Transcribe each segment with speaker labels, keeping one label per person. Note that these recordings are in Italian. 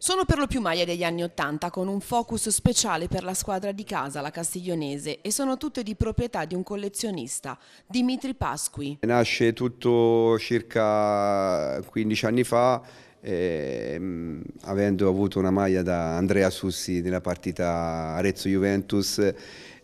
Speaker 1: Sono per lo più maglie degli anni Ottanta con un focus speciale per la squadra di casa, la Castiglionese, e sono tutte di proprietà di un collezionista, Dimitri Pasqui.
Speaker 2: Nasce tutto circa 15 anni fa, eh, avendo avuto una maglia da Andrea Sussi nella partita Arezzo-Juventus,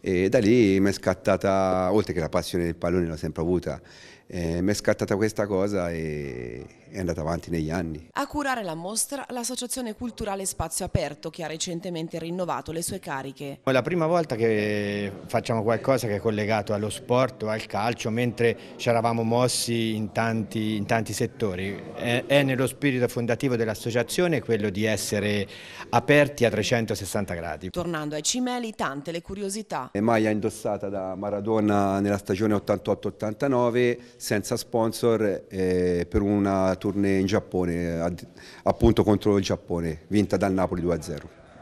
Speaker 2: e da lì mi è scattata, oltre che la passione del pallone l'ho sempre avuta, eh, mi è scattata questa cosa e è andata avanti negli anni.
Speaker 1: A curare la mostra l'Associazione Culturale Spazio Aperto che ha recentemente rinnovato le sue cariche.
Speaker 3: È la prima volta che facciamo qualcosa che è collegato allo sport o al calcio mentre ci eravamo mossi in tanti, in tanti settori. È, è nello spirito fondativo dell'associazione quello di essere aperti a 360 gradi.
Speaker 1: Tornando ai cimeli, tante le curiosità
Speaker 2: maglia indossata da Maradona nella stagione 88-89 senza sponsor eh, per una tournée in Giappone, ad, appunto contro il Giappone, vinta dal Napoli 2-0.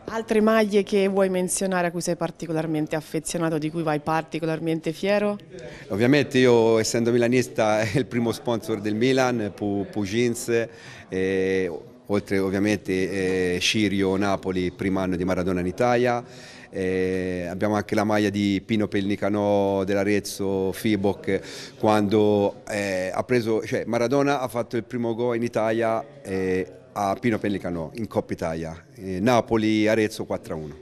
Speaker 4: Altre maglie che vuoi menzionare a cui sei particolarmente affezionato, di cui vai particolarmente fiero?
Speaker 2: Ovviamente io essendo milanista è il primo sponsor del Milan, Pugins, eh, oltre ovviamente eh, Sirio Napoli, primo anno di Maradona in Italia, eh, abbiamo anche la maglia di Pino Pellicano dell'Arezzo, Fiboc, quando eh, ha preso, cioè Maradona ha fatto il primo gol in Italia eh, a Pino Pellicano in Coppa Italia, eh, Napoli-Arezzo 4-1.